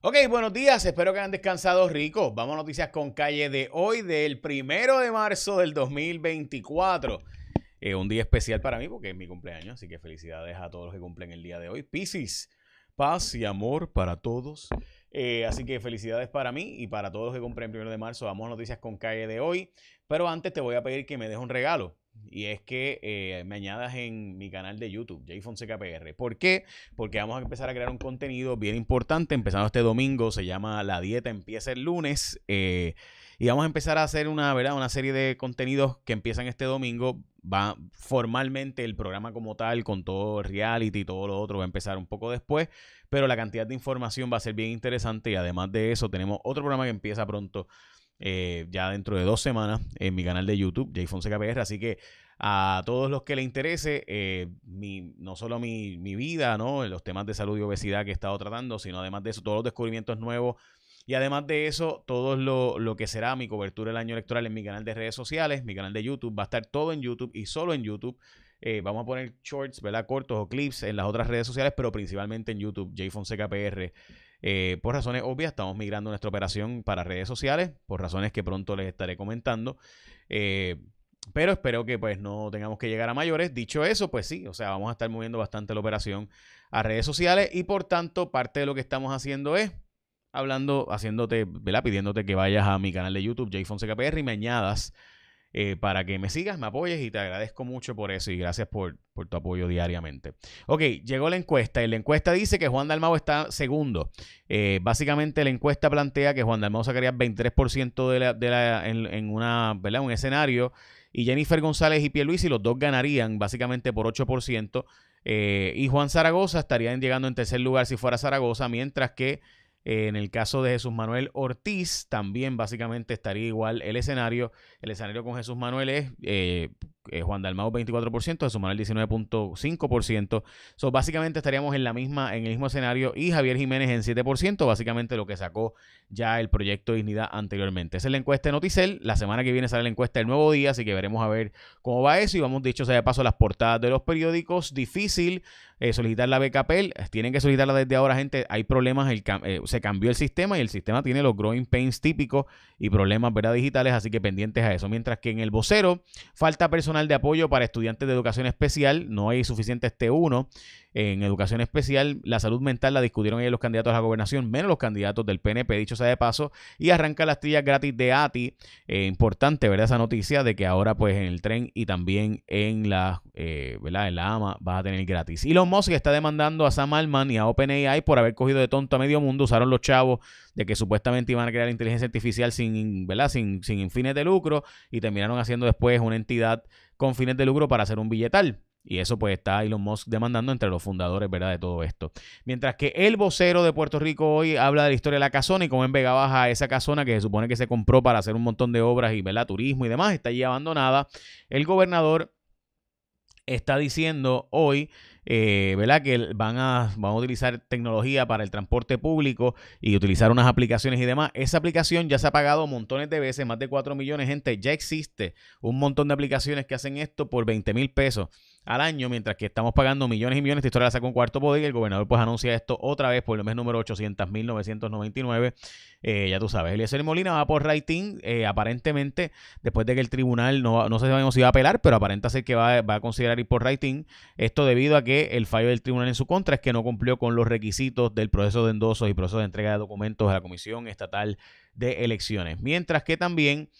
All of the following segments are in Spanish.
Ok, buenos días, espero que hayan descansado rico. Vamos a noticias con calle de hoy, del primero de marzo del 2024. Eh, un día especial para mí porque es mi cumpleaños, así que felicidades a todos los que cumplen el día de hoy. Piscis, paz y amor para todos. Eh, así que felicidades para mí y para todos los que cumplen el primero de marzo. Vamos a noticias con calle de hoy, pero antes te voy a pedir que me dejes un regalo. Y es que eh, me añadas en mi canal de YouTube, J Fonseca ¿Por qué? Porque vamos a empezar a crear un contenido bien importante, empezando este domingo, se llama La Dieta Empieza el lunes. Eh, y vamos a empezar a hacer una, ¿verdad? una serie de contenidos que empiezan este domingo. Va formalmente el programa como tal, con todo reality y todo lo otro, va a empezar un poco después. Pero la cantidad de información va a ser bien interesante. Y además de eso, tenemos otro programa que empieza pronto eh, ya dentro de dos semanas en mi canal de YouTube, Jay Fonseca Así que a todos los que les interese, eh, mi, no solo mi, vida, ¿no? los temas de salud y obesidad que he estado tratando, sino además de eso, todos los descubrimientos nuevos. Y además de eso, todo lo, que será mi cobertura del año electoral en mi canal de redes sociales, mi canal de YouTube, va a estar todo en YouTube y solo en YouTube. Eh, vamos a poner shorts, ¿verdad? Cortos o clips en las otras redes sociales, pero principalmente en YouTube, Jay Fonseca eh, por razones obvias, estamos migrando nuestra operación para redes sociales, por razones que pronto les estaré comentando. Eh, pero espero que pues no tengamos que llegar a mayores. Dicho eso, pues sí, o sea, vamos a estar moviendo bastante la operación a redes sociales y por tanto parte de lo que estamos haciendo es hablando, haciéndote, ¿verdad? Pidiéndote que vayas a mi canal de YouTube, JFonsecaPR y me añadas eh, para que me sigas, me apoyes y te agradezco mucho por eso y gracias por, tu apoyo diariamente. Ok, llegó la encuesta y la encuesta dice que Juan Dalmao está segundo. Eh, básicamente la encuesta plantea que Juan Dalmau sacaría 23% de en, una, un escenario y Jennifer González y Luis y los dos ganarían básicamente por 8%. Eh, y Juan Zaragoza estaría llegando en tercer lugar si fuera Zaragoza, mientras que eh, en el caso de Jesús Manuel Ortiz, también básicamente estaría igual el escenario. El escenario con Jesús Manuel es eh, eh, Juan Dalmau 24%, de sumar el 19.5%. So, básicamente estaríamos en la misma, en el mismo escenario y Javier Jiménez en 7%, básicamente lo que sacó ya el proyecto Dignidad anteriormente. Esa es la encuesta de Noticel. La semana que viene sale la encuesta del nuevo día, así que veremos a ver cómo va eso. Y vamos, dicho se de paso, las portadas de los periódicos. Difícil eh, solicitar la beca Tienen que solicitarla desde ahora, gente. Hay problemas, eh, se cambió el sistema y el sistema tiene los growing pains típicos y problemas ¿verdad? digitales, así que pendientes a eso. Mientras que en el vocero falta personal de apoyo para estudiantes de educación especial. No hay suficientes este T1 en educación especial. La salud mental la discutieron ellos los candidatos a la gobernación, menos los candidatos del PNP, dicho sea de paso. Y arranca las tías gratis de ATI. Eh, importante, ¿verdad? Esa noticia de que ahora, pues, en el tren y también en la, eh, la AMA vas a tener gratis. Elon Musk está demandando a Sam Altman y a OpenAI por haber cogido de tonto a medio mundo. Usaron los chavos de que supuestamente iban a crear inteligencia artificial sin, ¿verdad? Sin, sin fines de lucro y terminaron haciendo después una entidad con fines de lucro para hacer un billetal. Y eso pues está Elon Musk demandando entre los fundadores, ¿verdad? De todo esto. Mientras que el vocero de Puerto Rico hoy habla de la historia de la casona y cómo en Vega Baja esa casona que se supone que se compró para hacer un montón de obras y, ¿verdad? Turismo y demás, está allí abandonada. El gobernador está diciendo hoy eh, ¿verdad? Que van a, van a utilizar tecnología para el transporte público y utilizar unas aplicaciones y demás. Esa aplicación ya se ha pagado montones de veces, más de 4 millones, gente, ya existe un montón de aplicaciones que hacen esto por 20 mil pesos al año, mientras que estamos pagando millones y millones. de historia la sacó un cuarto poder y el gobernador pues anuncia esto otra vez por el mes número 800.999. Eh, ya tú sabes, Eliezer Molina va por rating, eh, aparentemente, después de que el tribunal, no, no sabemos si va a apelar, pero aparenta ser que va, a considerar ir por rating. Esto debido a que el fallo del tribunal en su contra es que no cumplió con los requisitos del proceso de endosos y proceso de entrega de documentos a la Comisión Estatal de Elecciones. Mientras que también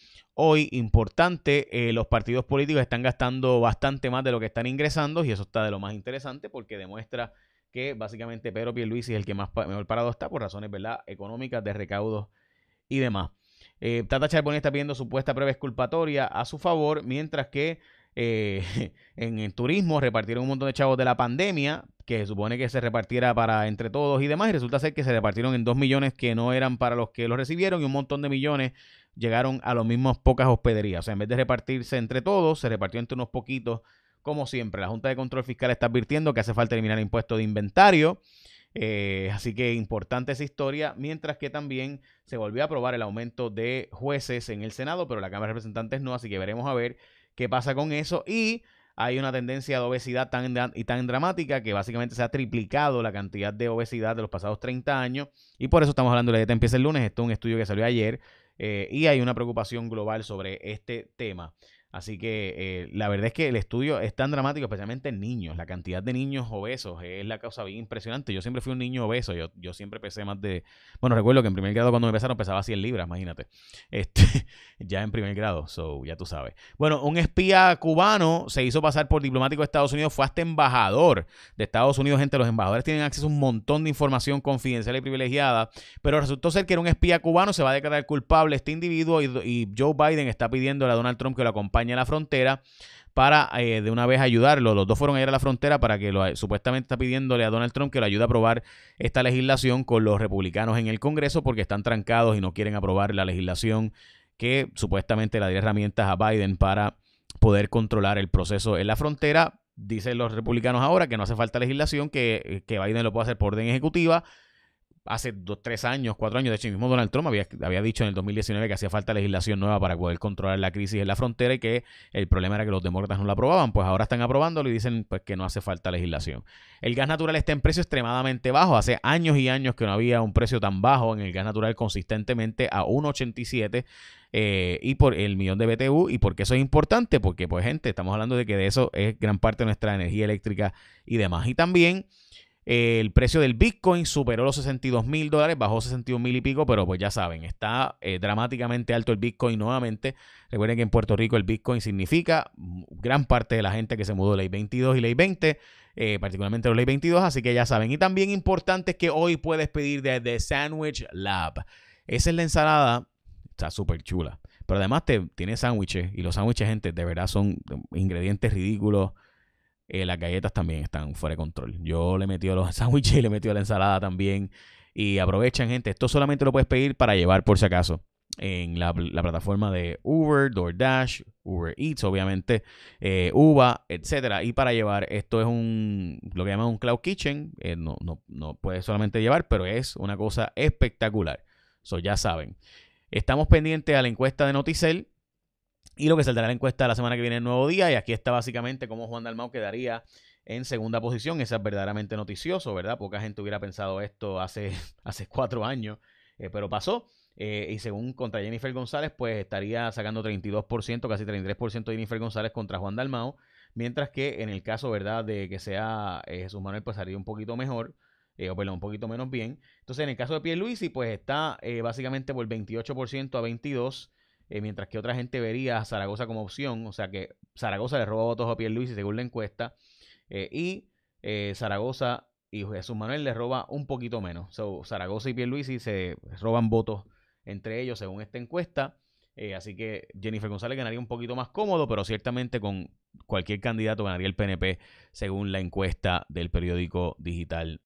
hoy importante. Eh, los partidos políticos están gastando bastante más de lo que están ingresando y eso está de lo más interesante porque demuestra que básicamente Pedro Pierluisi es el que más mejor parado está por razones ¿verdad? económicas, de recaudos y demás. Eh, Tata Charboni está pidiendo supuesta prueba exculpatoria a su favor, mientras que eh, en turismo repartieron un montón de chavos de la pandemia, que se supone que se repartiera para entre todos y demás, y resulta ser que se repartieron en dos millones que no eran para los que los recibieron y un montón de millones llegaron a los mismos pocas hospederías. O sea, en vez de repartirse entre todos, se repartió entre unos poquitos. Como siempre, la Junta de Control Fiscal está advirtiendo que hace falta eliminar el impuesto de inventario. Eh, así que importante esa historia, mientras que también se volvió a aprobar el aumento de jueces en el Senado, pero la Cámara de Representantes no, así que veremos a ver qué pasa con eso. Y hay una tendencia de obesidad tan y tan dramática que básicamente se ha triplicado la cantidad de obesidad de los pasados 30 años y por eso estamos hablando de la dieta empieza el lunes. Esto es un estudio que salió ayer eh, y hay una preocupación global sobre este tema. Así que eh, la verdad es que el estudio es tan dramático, especialmente en niños. La cantidad de niños obesos es la causa bien impresionante. Yo siempre fui un niño obeso. Yo, siempre pesé más de. Bueno, recuerdo que en primer grado, cuando empezaron pesaron, pesaba 100 libras, imagínate. Este, ya en primer grado, so ya tú sabes. Bueno, un espía cubano se hizo pasar por diplomático de Estados Unidos, fue hasta embajador de Estados Unidos. Gente, los embajadores tienen acceso a un montón de información confidencial y privilegiada, pero resultó ser que era un espía cubano. Se va a declarar culpable este individuo y, Joe Biden está pidiendo a Donald Trump que lo acompañe a la frontera para eh, de una vez ayudarlo. Los dos fueron a ir a la frontera para que lo, supuestamente está pidiéndole a Donald Trump que lo ayude a aprobar esta legislación con los republicanos en el Congreso porque están trancados y no quieren aprobar la legislación que supuestamente le daría herramientas a Biden para poder controlar el proceso en la frontera. Dicen los republicanos ahora que no hace falta legislación, que, que Biden lo puede hacer por orden ejecutiva hace dos, tres años, cuatro años. De hecho, mismo Donald Trump había, dicho en el 2019 que hacía falta legislación nueva para poder controlar la crisis en la frontera y que el problema era que los demócratas no la aprobaban. Pues ahora están aprobándolo y dicen pues, que no hace falta legislación. El gas natural está en precio extremadamente bajo. Hace años y años que no había un precio tan bajo en el gas natural consistentemente a 1,87 eh, y por el millón de BTU. ¿Y por qué eso es importante? Porque, pues, gente, estamos hablando de que de eso es gran parte de nuestra energía eléctrica y demás. Y también el precio del Bitcoin superó los 62 mil dólares, bajó 61 mil y pico, pero pues ya saben, está eh, dramáticamente alto el Bitcoin nuevamente. Recuerden que en Puerto Rico el Bitcoin significa gran parte de la gente que se mudó Ley 22 y Ley 20, eh, particularmente la Ley 22, así que ya saben. Y también importante es que hoy puedes pedir desde The Sandwich Lab. Esa es la ensalada, está súper chula. Pero además te, tiene sándwiches y los sándwiches, gente, de verdad son ingredientes ridículos. Eh, las galletas también están fuera de control. Yo le metí a los sándwiches y le metí a la ensalada también. Y aprovechan, gente. Esto solamente lo puedes pedir para llevar, por si acaso, en la, plataforma de Uber, DoorDash, Uber Eats, obviamente, eh, Uva, etcétera. Y para llevar, esto es un lo que llaman un cloud kitchen. Eh, no, no, no puedes solamente llevar, pero es una cosa espectacular. So, ya saben. Estamos pendientes a la encuesta de Noticel. Y lo que saldrá en la encuesta la semana que viene, el nuevo día. Y aquí está básicamente cómo Juan Dalmao quedaría en segunda posición. Eso es verdaderamente noticioso, ¿verdad? Poca gente hubiera pensado esto hace, hace cuatro años, eh, pero pasó. Eh, y según contra Jennifer González, pues estaría sacando 32%, casi 33% de Jennifer González contra Juan Dalmao. Mientras que en el caso, ¿verdad?, de que sea eh, Jesús Manuel, pues un poquito mejor, o perdón, un poquito menos bien. Entonces, en el caso de y pues está básicamente por 28% a 22%. Eh, mientras que otra gente vería a Zaragoza como opción. O sea que Zaragoza le roba votos a y según la encuesta. Eh, y eh, Zaragoza y Jesús Manuel le roba un poquito menos. Zaragoza y Pierluisi se roban votos entre ellos según esta encuesta. así que Jennifer González ganaría un poquito más cómodo, pero ciertamente con cualquier candidato ganaría el PNP según la encuesta del periódico digital